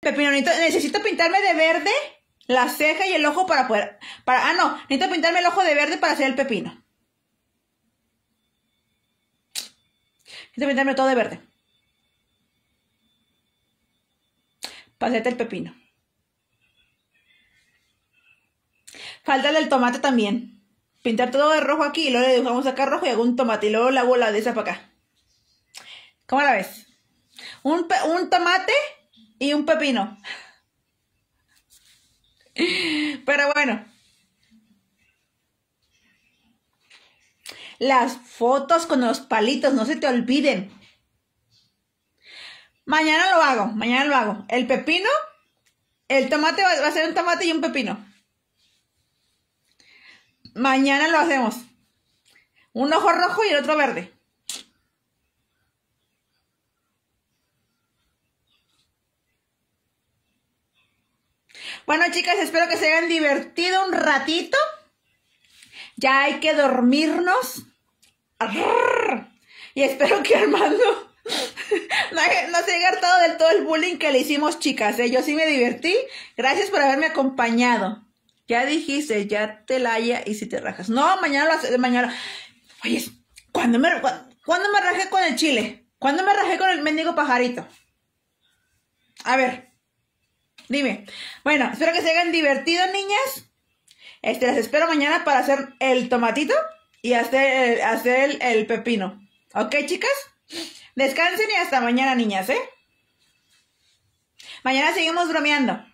Pepino, necesito pintarme de verde la ceja y el ojo para poder... Para, ah, no, necesito pintarme el ojo de verde para hacer el pepino. Necesito pintarme todo de verde. Para el pepino. Falta el tomate también. Pintar todo de rojo aquí y luego le dibujamos acá rojo y hago un tomate y luego la bola de esa para acá. ¿Cómo la ves? Un, un tomate y un pepino. Pero bueno. Las fotos con los palitos, no se te olviden. Mañana lo hago, mañana lo hago. El pepino, el tomate va a ser un tomate y un pepino. Mañana lo hacemos. Un ojo rojo y el otro verde. Bueno, chicas, espero que se hayan divertido un ratito. Ya hay que dormirnos. Y espero que Armando no, se haya hartado del todo el bullying que le hicimos, chicas. ¿eh? Yo sí me divertí. Gracias por haberme acompañado. Ya dijiste, ya te laya y si te rajas. No, mañana lo mañana. Oye, me, cuando ¿cuándo me rajé con el chile? ¿Cuándo me rajé con el mendigo pajarito? A ver. Dime. Bueno, espero que se hayan divertido, niñas. Este, las espero mañana para hacer el tomatito y hacer el, el, el pepino. ¿Ok, chicas? Descansen y hasta mañana, niñas, ¿eh? Mañana seguimos bromeando.